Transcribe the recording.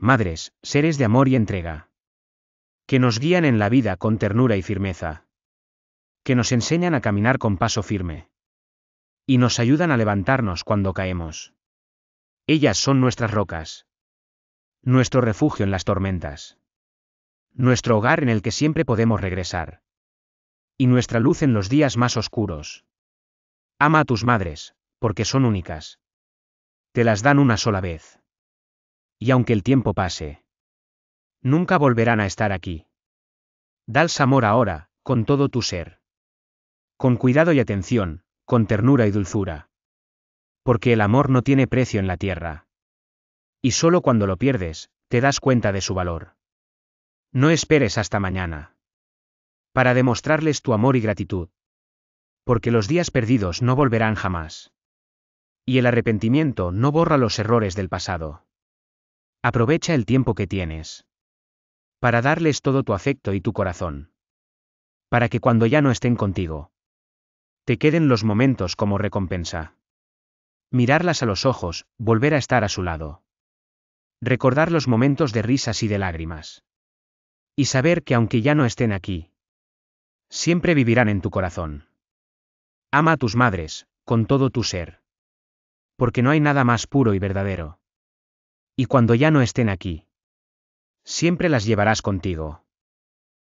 madres, seres de amor y entrega. Que nos guían en la vida con ternura y firmeza. Que nos enseñan a caminar con paso firme. Y nos ayudan a levantarnos cuando caemos. Ellas son nuestras rocas. Nuestro refugio en las tormentas. Nuestro hogar en el que siempre podemos regresar. Y nuestra luz en los días más oscuros. Ama a tus madres, porque son únicas. Te las dan una sola vez. Y aunque el tiempo pase, nunca volverán a estar aquí. Dals amor ahora, con todo tu ser. Con cuidado y atención, con ternura y dulzura. Porque el amor no tiene precio en la tierra. Y solo cuando lo pierdes, te das cuenta de su valor. No esperes hasta mañana. Para demostrarles tu amor y gratitud. Porque los días perdidos no volverán jamás. Y el arrepentimiento no borra los errores del pasado. Aprovecha el tiempo que tienes. Para darles todo tu afecto y tu corazón. Para que cuando ya no estén contigo. Te queden los momentos como recompensa. Mirarlas a los ojos, volver a estar a su lado. Recordar los momentos de risas y de lágrimas. Y saber que aunque ya no estén aquí, siempre vivirán en tu corazón. Ama a tus madres, con todo tu ser. Porque no hay nada más puro y verdadero y cuando ya no estén aquí. Siempre las llevarás contigo.